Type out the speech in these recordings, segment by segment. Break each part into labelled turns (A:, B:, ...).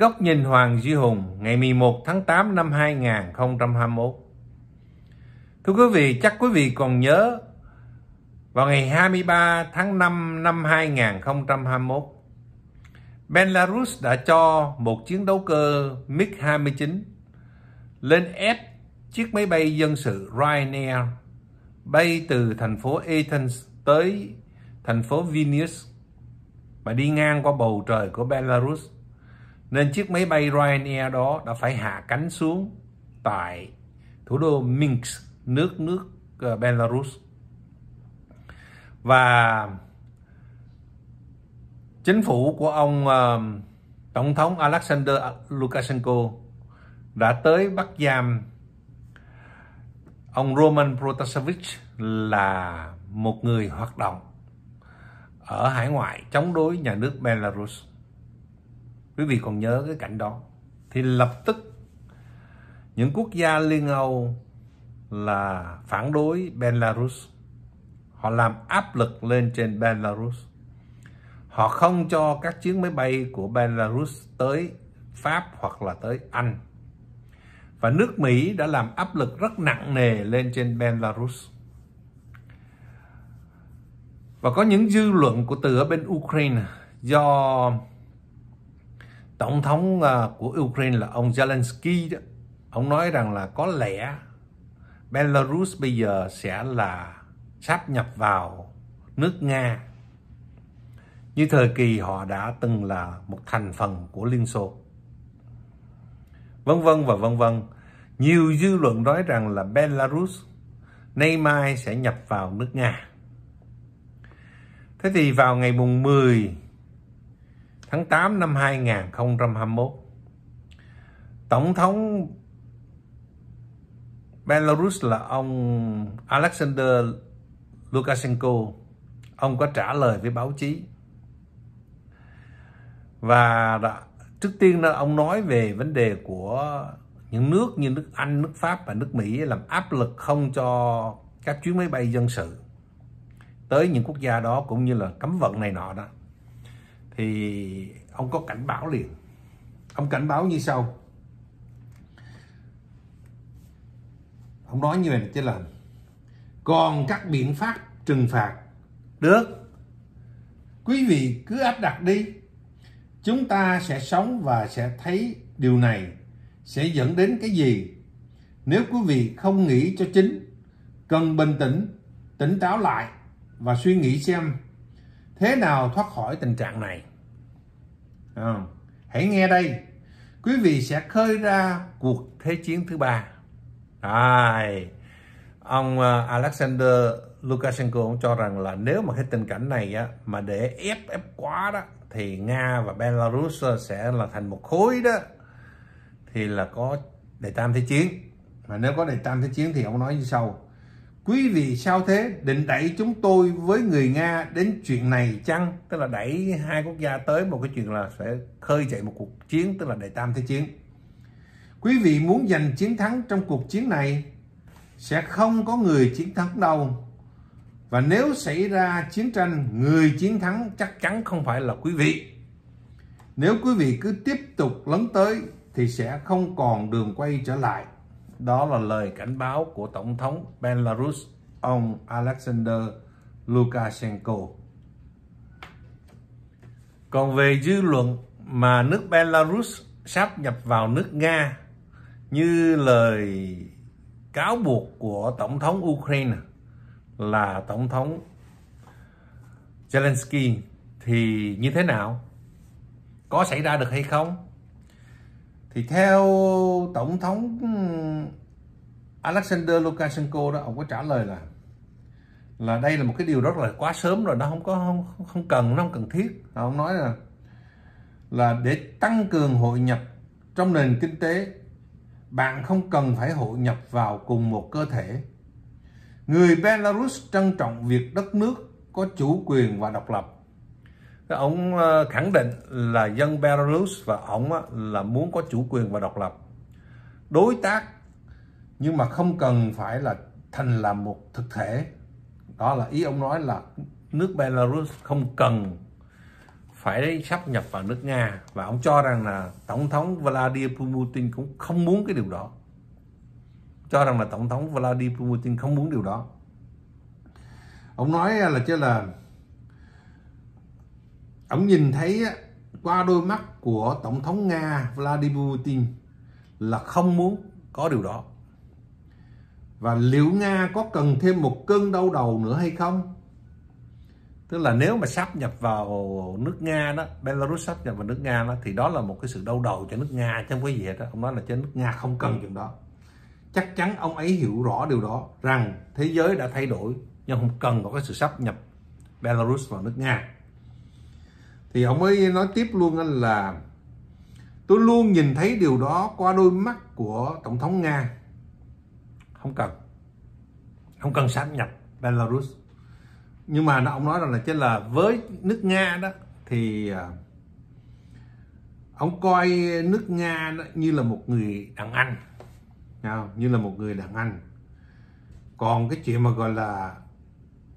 A: Góc nhìn Hoàng Duy Hùng ngày 11 tháng 8 năm 2021. Thưa quý vị, chắc quý vị còn nhớ vào ngày 23 tháng 5 năm 2021, Belarus đã cho một chiến đấu cơ MiG-29 lên ép chiếc máy bay dân sự Ryanair bay từ thành phố Athens tới thành phố Vilnius và đi ngang qua bầu trời của Belarus nên chiếc máy bay Ryanair đó đã phải hạ cánh xuống tại thủ đô Minsk, nước nước ờ, Belarus. Và chính phủ của ông ờ, Tổng thống Alexander Lukashenko đã tới bắt giam ông Roman Protasevich là một người hoạt động ở hải ngoại chống đối nhà nước Belarus quý vị còn nhớ cái cảnh đó thì lập tức những quốc gia Liên Âu là phản đối Belarus họ làm áp lực lên trên Belarus họ không cho các chuyến máy bay của Belarus tới Pháp hoặc là tới Anh và nước Mỹ đã làm áp lực rất nặng nề lên trên Belarus và có những dư luận của từ ở bên Ukraine do Tổng thống ờ, của Ukraine là ông Zelensky đó, ông nói rằng là có lẽ Belarus bây giờ sẽ là sáp nhập vào nước Nga như thời kỳ họ đã từng là một thành phần của Liên Xô. Vân vân và vân vân. Nhiều dư luận nói rằng là Belarus nay mai sẽ nhập vào nước Nga. Thế thì vào ngày mùng 10 tháng 8 năm 2021. Tổng thống Belarus là ông Alexander Lukashenko. Ông có trả lời với báo chí. Và đã, trước tiên là ông nói về vấn đề của những nước như nước Anh, nước Pháp và nước Mỹ làm áp lực không cho các chuyến máy bay dân sự tới những quốc gia đó cũng như là cấm vận này nọ đó thì ông có cảnh báo liền ông cảnh báo như sau ông nói như vậy chứ là còn các biện pháp trừng phạt được quý vị cứ áp đặt đi chúng ta sẽ sống và sẽ thấy điều này sẽ dẫn đến cái gì nếu quý vị không nghĩ cho chính cần bình tĩnh tỉnh táo lại và suy nghĩ xem thế nào thoát khỏi tình trạng này à, hãy nghe đây quý vị sẽ khơi ra cuộc thế chiến thứ ba à, ông ờ, Alexander Lukashenko cũng cho rằng là nếu mà cái tình cảnh này á, mà để ép ép quá đó thì Nga và Belarus ờ, sẽ là thành một khối đó thì là có đề tam thế chiến mà nếu có đề tam thế chiến thì ông nói như sau quý vị sao thế định đẩy chúng tôi với người Nga đến chuyện này chăng tức là đẩy hai quốc gia tới một cái chuyện là sẽ khơi dậy một cuộc chiến tức là đại tam thế chiến quý vị muốn giành chiến thắng trong cuộc chiến này sẽ không có người chiến thắng đâu và nếu xảy ra chiến tranh người chiến thắng chắc chắn không phải là quý vị nếu quý vị cứ tiếp tục lấn tới thì sẽ không còn đường quay trở lại đó là lời cảnh báo của Tổng thống Belarus, ông Alexander Lukashenko. Còn về dư luận mà nước Belarus sắp nhập vào nước Nga như lời cáo buộc của Tổng thống Ukraine là Tổng thống Zelensky thì như thế nào? Có xảy ra được hay không? thì theo tổng thống ừ, Alexander Lukashenko đó ông có trả lời là là đây là một cái điều rất là quá sớm rồi nó không có không, không cần nó không cần thiết ông nói là là để tăng cường hội nhập trong nền kinh tế bạn không cần phải hội nhập vào cùng một cơ thể người Belarus trân trọng việc đất nước có chủ quyền và độc lập ông ờ, khẳng định là dân Belarus và ông là muốn có chủ quyền và độc lập đối tác nhưng mà không cần phải là thành là một thực thể đó là ý ông nói là nước Belarus không cần phải sắp nhập vào nước Nga và ông cho rằng là tổng thống Vladimir Putin cũng không muốn cái điều đó cho rằng là tổng thống Vladimir Putin không muốn điều đó ông nói là chứ là ông nhìn thấy qua đôi mắt của tổng thống nga vladimir putin là không muốn có điều đó và liệu nga có cần thêm một cơn đau đầu nữa hay không tức là nếu mà sắp nhập vào nước nga đó belarus sắp nhập vào nước nga đó thì đó là một cái sự đau đầu cho nước nga chứ không có gì hết đó. ông nói là cho nước nga không cần ừ. chuyện đó chắc chắn ông ấy hiểu rõ điều đó rằng thế giới đã thay đổi nhưng không cần có cái sự sắp nhập belarus vào nước nga thì ông ấy nói tiếp luôn anh là tôi luôn nhìn thấy điều đó qua đôi mắt của tổng thống nga không cần không cần sáp nhập belarus nhưng mà ông nói rằng là chứ là với nước nga đó thì à, ông coi nước nga như là một người đàn anh như là một người đàn anh còn cái chuyện mà gọi là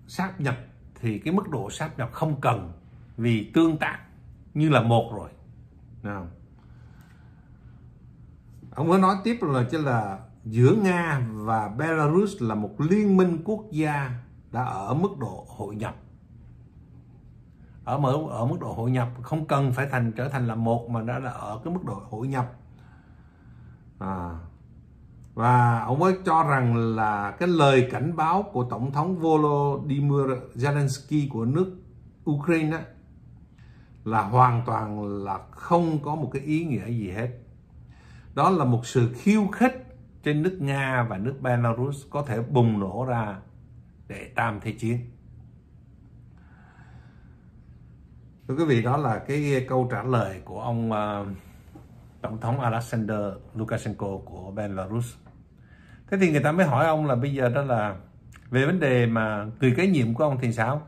A: sáp nhập thì cái mức độ sáp nhập không cần vì tương tác như là một rồi nào ông mới nói tiếp là chứ là giữa nga và belarus là một liên minh quốc gia đã ở mức độ hội nhập ở mức ở mức độ hội nhập không cần phải thành trở thành là một mà đã là ở cái mức độ hội nhập à. và ông mới cho rằng là cái lời cảnh báo của tổng thống Volodymyr Zelensky của nước Ukraine là hoàn toàn là không có một cái ý nghĩa gì hết đó là một sự khiêu khích trên nước Nga và nước Belarus có thể bùng nổ ra để tam thế chiến thưa quý vị đó là cái câu trả lời của ông uh, tổng thống Alexander Lukashenko của Belarus thế thì người ta mới hỏi ông là bây giờ đó là về vấn đề mà người kế nhiệm của ông thì sao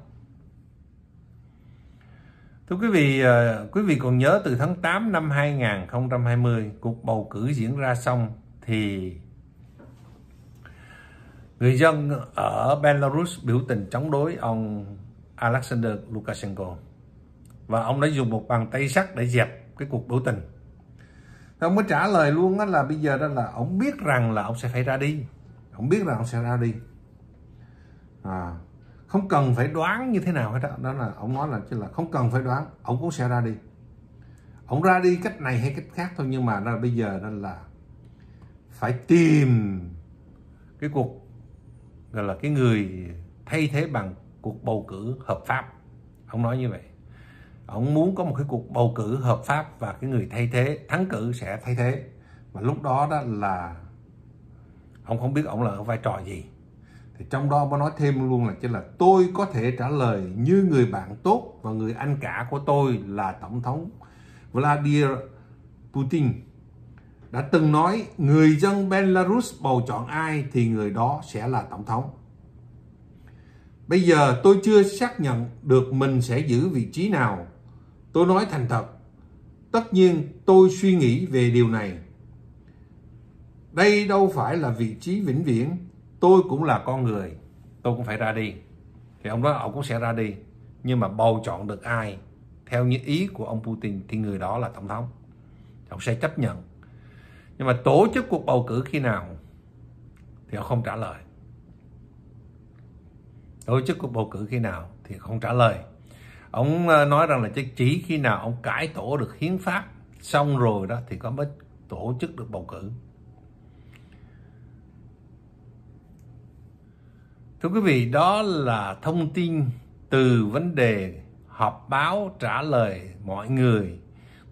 A: Thưa quý vị, ờ, quý vị còn nhớ từ tháng 8 năm 2020, cuộc bầu cử diễn ra xong thì người dân ở Belarus biểu tình chống đối ông Alexander Lukashenko và ông đã dùng một bàn tay sắt để dẹp cái cuộc biểu tình. Thì ông mới trả lời luôn đó là bây giờ đó là ông biết rằng là ông sẽ phải ra đi, ông biết rằng ông sẽ ra đi. À, không cần phải đoán như thế nào hết đó, đó là ông nói là chứ là không cần phải đoán ông cũng sẽ ra đi ông ra đi cách này hay cách khác thôi nhưng mà đó bây giờ đó là phải tìm cái cuộc gọi là cái người thay thế bằng cuộc bầu cử hợp pháp ông nói như vậy ông muốn có một cái cuộc bầu cử hợp pháp và cái người thay thế thắng cử sẽ thay thế và lúc đó đó là ông không biết ông là ở vai trò gì thì trong đó bố nói thêm luôn là chứ là tôi có thể trả lời như người bạn tốt và người anh cả của tôi là tổng thống Vladimir Putin đã từng nói người dân Belarus bầu chọn ai thì người đó sẽ là tổng thống. Bây giờ tôi chưa xác nhận được mình sẽ giữ vị trí nào. Tôi nói thành thật. Tất nhiên tôi suy nghĩ về điều này. Đây đâu phải là vị trí vĩnh viễn tôi cũng là con người tôi cũng phải ra đi thì ông đó ông cũng sẽ ra đi nhưng mà bầu chọn được ai theo như ý của ông Putin thì người đó là tổng thống ông sẽ chấp nhận nhưng mà tổ chức cuộc bầu cử khi nào thì ông không trả lời tổ chức cuộc bầu cử khi nào thì không trả lời ông ờ, nói rằng là chỉ khi nào ông cải tổ được hiến pháp xong rồi đó thì có mới tổ chức được bầu cử Thưa quý vị, đó là thông tin từ vấn đề họp báo trả lời mọi người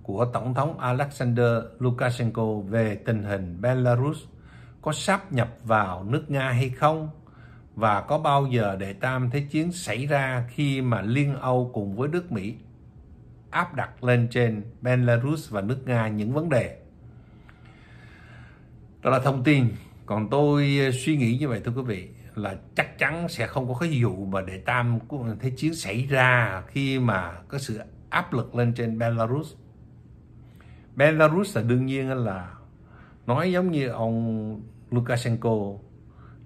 A: của Tổng thống Alexander Lukashenko về tình hình Belarus có sắp nhập vào nước Nga hay không và có bao giờ đệ tam thế chiến xảy ra khi mà Liên Âu cùng với nước Mỹ áp đặt lên trên Belarus và nước Nga những vấn đề. Đó là thông tin. Còn tôi suy nghĩ như vậy thưa quý vị là chắc chắn sẽ không có cái vụ mà đệ tam của thế chiến xảy ra khi mà có sự áp lực lên trên Belarus. Belarus là đương nhiên là nói giống như ông Lukashenko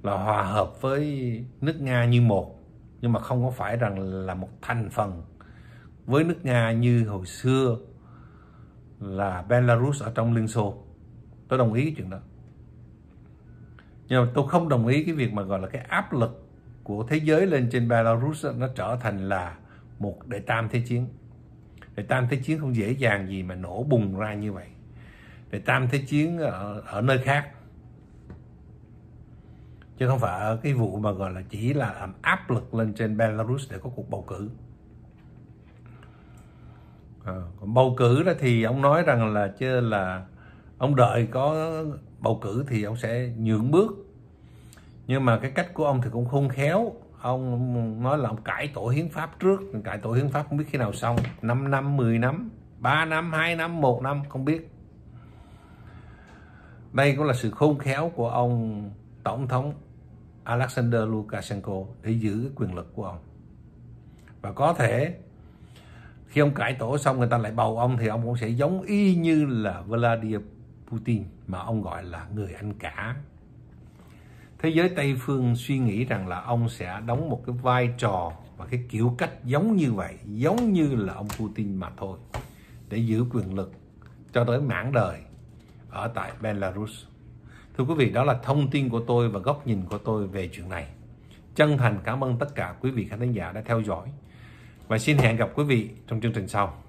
A: là hòa hợp với nước Nga như một nhưng mà không có phải rằng là một thành phần với nước Nga như hồi xưa là Belarus ở trong Liên Xô. Tôi đồng ý cái chuyện đó nhưng mà tôi không đồng ý cái việc mà gọi là cái áp lực của thế giới lên trên Belarus đó, nó trở thành là một đệ tam thế chiến đệ tam thế chiến không dễ dàng gì mà nổ bùng ra như vậy đệ tam thế chiến ở, ở nơi khác chứ không phải ở cái vụ mà gọi là chỉ là làm áp lực lên trên Belarus để có cuộc bầu cử à, còn bầu cử đó thì ông nói rằng là chứ là ông đợi có bầu cử thì ông sẽ nhượng bước nhưng mà cái cách của ông thì cũng khôn khéo ông nói là ông cải tổ hiến pháp trước cải tổ hiến pháp không biết khi nào xong 5 năm 10 năm 3 năm 2 năm 1 năm không biết đây cũng là sự khôn khéo của ông tổng thống Alexander Lukashenko để giữ cái quyền lực của ông và có thể khi ông cải tổ xong người ta lại bầu ông thì ông cũng sẽ giống y như là Vladimir Putin mà ông gọi là người anh cả. Thế giới Tây phương suy nghĩ rằng là ông sẽ đóng một cái vai trò và cái kiểu cách giống như vậy, giống như là ông Putin mà thôi để giữ quyền lực cho tới mãn đời ở tại Belarus. Thưa quý vị, đó là thông tin của tôi và góc nhìn của tôi về chuyện này. Chân thành cảm ơn tất cả quý vị khán giả đã theo dõi. Và xin hẹn gặp quý vị trong chương trình sau.